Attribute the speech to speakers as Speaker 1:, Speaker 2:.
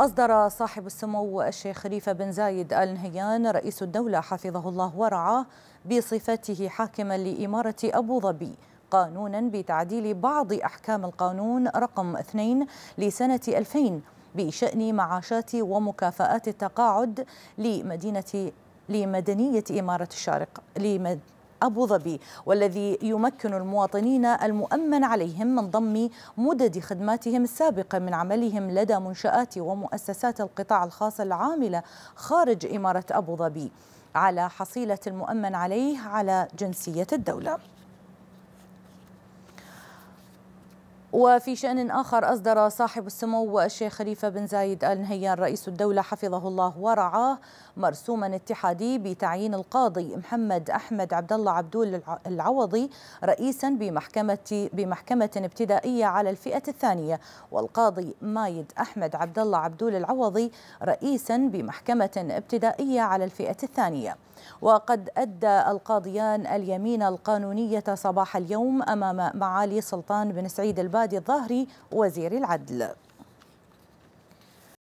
Speaker 1: أصدر صاحب السمو الشيخ خليفة بن زايد آل نهيان رئيس الدولة حفظه الله ورعاه بصفته حاكما لإمارة أبو ظبي قانونا بتعديل بعض أحكام القانون رقم 2 لسنة 2000 بشأن معاشات ومكافآت التقاعد لمدينة لمدنية إمارة الشارقة أبو ظبي والذي يمكن المواطنين المؤمن عليهم من ضم مدد خدماتهم السابقة من عملهم لدى منشآت ومؤسسات القطاع الخاص العاملة خارج إمارة أبو ظبي على حصيلة المؤمن عليه على جنسية الدولة وفي شأن آخر أصدر صاحب السمو الشيخ خليفة بن زايد آل نهيان رئيس الدولة حفظه الله ورعاه مرسوما اتحادي بتعيين القاضي محمد أحمد عبد الله عبدول العوضي رئيسا بمحكمة بمحكمة ابتدائية على الفئة الثانية والقاضي مايد أحمد عبد الله عبدول العوضي رئيسا بمحكمة ابتدائية على الفئة الثانية وقد أدى القاضيان اليمين القانونية صباح اليوم أمام معالي سلطان بن سعيد الباري هادي الظاهري وزير العدل